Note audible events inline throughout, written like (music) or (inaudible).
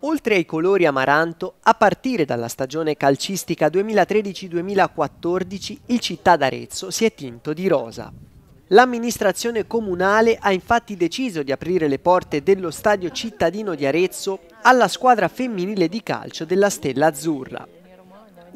Oltre ai colori amaranto, a partire dalla stagione calcistica 2013-2014 il Città d'Arezzo si è tinto di rosa. L'amministrazione comunale ha infatti deciso di aprire le porte dello stadio cittadino di Arezzo alla squadra femminile di calcio della Stella Azzurra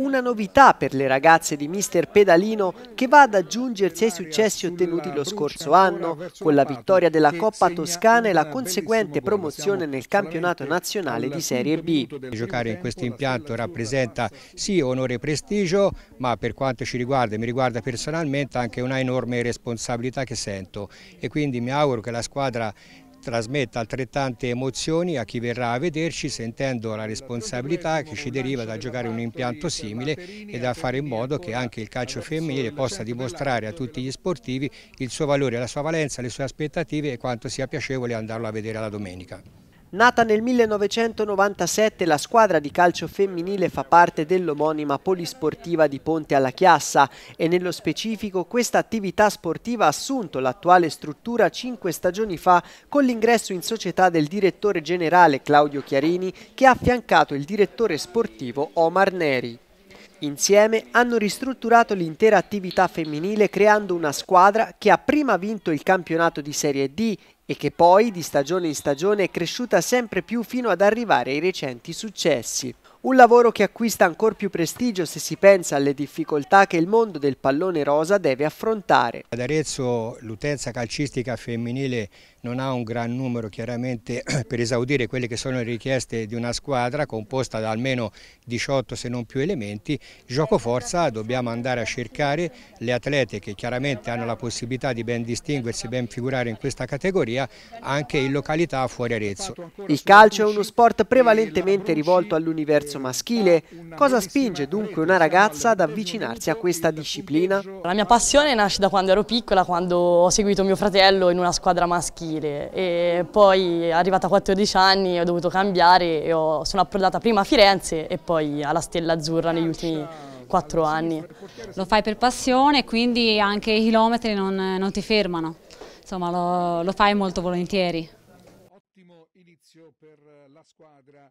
una novità per le ragazze di Mister Pedalino che va ad aggiungersi ai successi ottenuti lo scorso anno con la vittoria della Coppa Toscana e la conseguente promozione nel campionato nazionale di Serie B. Giocare in questo impianto rappresenta sì onore e prestigio, ma per quanto ci riguarda e mi riguarda personalmente anche una enorme responsabilità che sento e quindi mi auguro che la squadra trasmetta altrettante emozioni a chi verrà a vederci sentendo la responsabilità che ci deriva da giocare un impianto simile e da fare in modo che anche il calcio femminile possa dimostrare a tutti gli sportivi il suo valore, la sua valenza, le sue aspettative e quanto sia piacevole andarlo a vedere la domenica. Nata nel 1997, la squadra di calcio femminile fa parte dell'omonima polisportiva di Ponte alla Chiassa e nello specifico questa attività sportiva ha assunto l'attuale struttura cinque stagioni fa con l'ingresso in società del direttore generale Claudio Chiarini che ha affiancato il direttore sportivo Omar Neri. Insieme hanno ristrutturato l'intera attività femminile creando una squadra che ha prima vinto il campionato di Serie D e che poi di stagione in stagione è cresciuta sempre più fino ad arrivare ai recenti successi. Un lavoro che acquista ancor più prestigio se si pensa alle difficoltà che il mondo del pallone rosa deve affrontare. Ad Arezzo l'utenza calcistica femminile non ha un gran numero chiaramente (clears throat) per esaudire quelle che sono le richieste di una squadra composta da almeno 18 se non più elementi, gioco forza dobbiamo andare a cercare le atlete che chiaramente hanno la possibilità di ben distinguersi, ben figurare in questa categoria anche in località fuori Arezzo. Il calcio è uno sport prevalentemente rivolto all'universo maschile, cosa spinge dunque una ragazza ad avvicinarsi a questa disciplina? La mia passione nasce da quando ero piccola, quando ho seguito mio fratello in una squadra maschile maschile e poi arrivata a 14 anni ho dovuto cambiare e ho, sono approdata prima a Firenze e poi alla Stella Azzurra negli ultimi quattro anni. Lo fai per passione quindi anche i chilometri non, non ti fermano, insomma lo, lo fai molto volentieri. Ottimo inizio per la squadra.